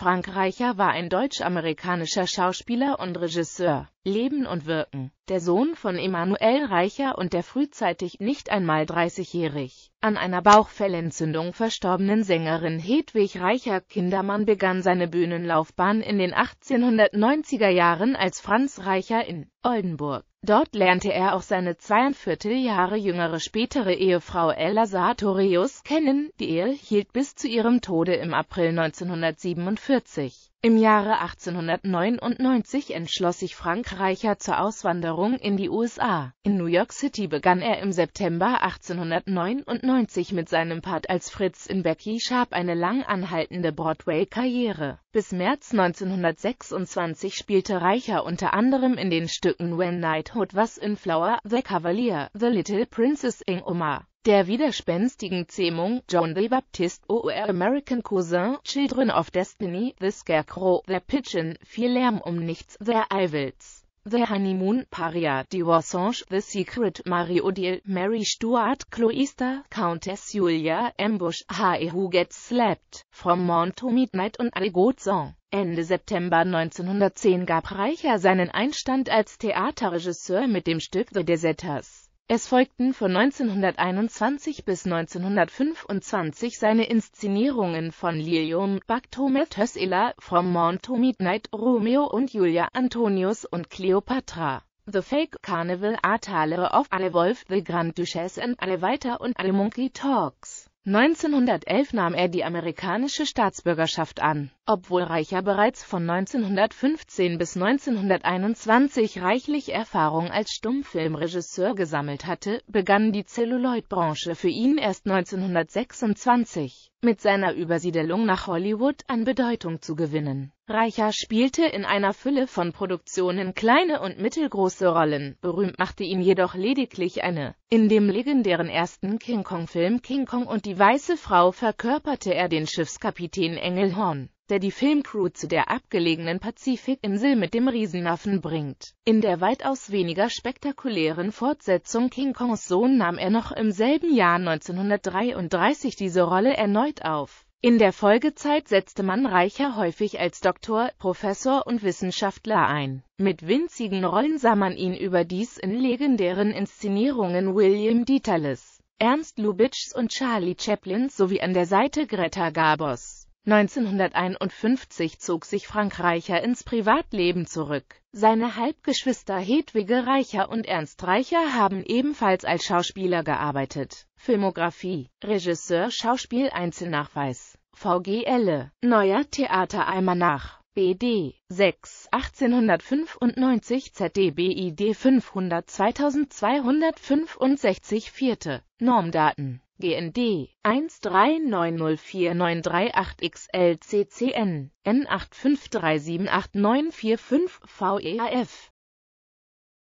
Frank Reicher war ein deutsch-amerikanischer Schauspieler und Regisseur. Leben und Wirken. Der Sohn von Emanuel Reicher und der frühzeitig nicht einmal 30-jährig an einer Bauchfellentzündung verstorbenen Sängerin Hedwig Reicher Kindermann begann seine Bühnenlaufbahn in den 1890er Jahren als Franz Reicher in Oldenburg Dort lernte er auch seine 42 Jahre jüngere spätere Ehefrau Ella Sartorius kennen, die Ehe hielt bis zu ihrem Tode im April 1947. Im Jahre 1899 entschloss sich Frank Reicher zur Auswanderung in die USA. In New York City begann er im September 1899 mit seinem Part als Fritz in Becky Sharp eine lang anhaltende Broadway-Karriere. Bis März 1926 spielte Reicher unter anderem in den Stücken When Knighthood Was in Flower, The Cavalier, The Little Princess in Ingoma, der widerspenstigen Zähmung, John the Baptist O.R. American Cousin, Children of Destiny, The Scarecrow, The Pigeon, Viel Lärm um nichts, The Ivils, The Honeymoon, Paria, Die Wassange, The Secret, Mario Odile Mary Stuart, Cloister, Countess Julia, Ambush, H.E. Who Gets Slapped, From Morn to Midnight und A Good Song. Ende September 1910 gab Reicher seinen Einstand als Theaterregisseur mit dem Stück The Deserters. Es folgten von 1921 bis 1925 seine Inszenierungen von Lilium, Baptome Tössela, From Morn to Midnight, Romeo und Julia, Antonius und Cleopatra, The Fake Carnival, A Tale of Alle Wolf, The Grand Duchess and Alle Weiter und Alle Monkey Talks. 1911 nahm er die amerikanische Staatsbürgerschaft an obwohl Reicher bereits von 1915 bis 1921 reichlich Erfahrung als Stummfilmregisseur gesammelt hatte, begann die Celluloid-Branche für ihn erst 1926 mit seiner Übersiedelung nach Hollywood an Bedeutung zu gewinnen. Reicher spielte in einer Fülle von Produktionen kleine und mittelgroße Rollen, berühmt machte ihn jedoch lediglich eine. In dem legendären ersten King Kong-Film King Kong und die weiße Frau verkörperte er den Schiffskapitän Engelhorn der die Filmcrew zu der abgelegenen Pazifikinsel mit dem Riesenaffen bringt. In der weitaus weniger spektakulären Fortsetzung King Kongs Sohn nahm er noch im selben Jahr 1933 diese Rolle erneut auf. In der Folgezeit setzte man Reicher häufig als Doktor, Professor und Wissenschaftler ein. Mit winzigen Rollen sah man ihn überdies in legendären Inszenierungen William Dieterles, Ernst Lubitschs und Charlie Chaplins sowie an der Seite Greta Gabos. 1951 zog sich Frank Reicher ins Privatleben zurück. Seine Halbgeschwister Hedwige Reicher und Ernst Reicher haben ebenfalls als Schauspieler gearbeitet. Filmografie, Regisseur, Schauspiel, Einzelnachweis, VGL, Neuer Theater Theateralmanach, BD 6, 1895 ZDBID 500 2265 Vierte, Normdaten GND 13904938 XLCCN n 85378945 VEAF